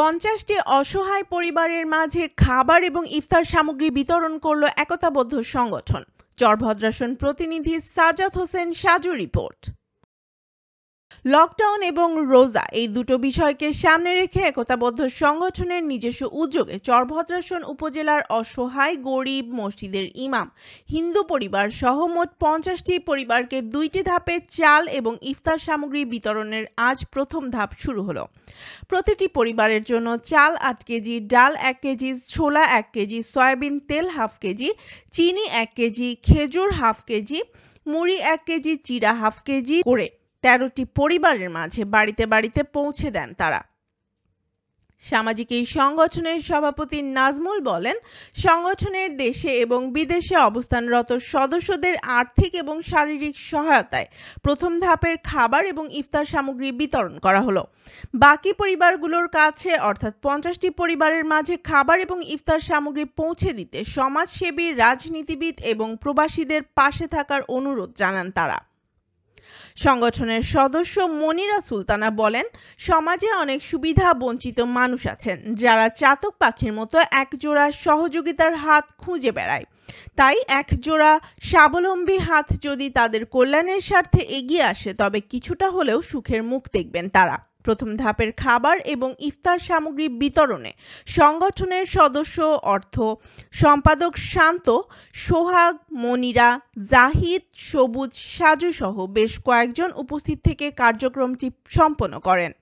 পঞ্চাশটি অসহায় পরিবারের মাঝে খাবার এবং ইফতার সামগ্রী বিতরণ করল একতাবদ্ধ সংগঠন চরভদ্রাসন প্রতিনিধি সাজাদ হোসেন সাজু রিপোর্ট লকডাউন এবং রোজা এই দুটো বিষয়কে সামনে রেখে একতাবদ্ধ সংগঠনের নিজস্ব উদ্যোগে চরভদ্রাসন উপজেলার অসহায় গরিব মসজিদের ইমাম হিন্দু পরিবার সহ মোট পঞ্চাশটি পরিবারকে দুইটি ধাপে চাল এবং ইফতার সামগ্রী বিতরণের আজ প্রথম ধাপ শুরু হলো প্রতিটি পরিবারের জন্য চাল আট কেজি ডাল এক কেজি ছোলা এক কেজি সয়াবিন তেল হাফ কেজি চিনি এক কেজি খেজুর হাফ কেজি মুড়ি এক কেজি চিরা হাফ কেজি করে তেরোটি পরিবারের মাঝে বাড়িতে বাড়িতে পৌঁছে দেন তারা সামাজিক এই সংগঠনের সভাপতি নাজমুল বলেন সংগঠনের দেশে এবং বিদেশে অবস্থানরত সদস্যদের আর্থিক এবং শারীরিক সহায়তায় প্রথম ধাপের খাবার এবং ইফতার সামগ্রী বিতরণ করা হলো বাকি পরিবারগুলোর কাছে অর্থাৎ পঞ্চাশটি পরিবারের মাঝে খাবার এবং ইফতার সামগ্রী পৌঁছে দিতে সমাজসেবী রাজনীতিবিদ এবং প্রবাসীদের পাশে থাকার অনুরোধ জানান তারা সংগঠনের সদস্য মনিরা সুলতানা বলেন সমাজে অনেক সুবিধা বঞ্চিত মানুষ আছেন যারা চাতক পাখির মতো একজোড়া সহযোগিতার হাত খুঁজে বেড়ায় তাই একজোড়া স্বাবলম্বী হাত যদি তাদের কল্যাণের স্বার্থে এগিয়ে আসে তবে কিছুটা হলেও সুখের মুখ দেখবেন তারা প্রথম ধাপের খাবার এবং ইফতার সামগ্রী বিতরণে সংগঠনের সদস্য অর্থ সম্পাদক শান্ত সোহাগ মনিরা জাহিদ সবুজ সাজু সহ বেশ কয়েকজন উপস্থিত থেকে কার্যক্রমটি সম্পন্ন করেন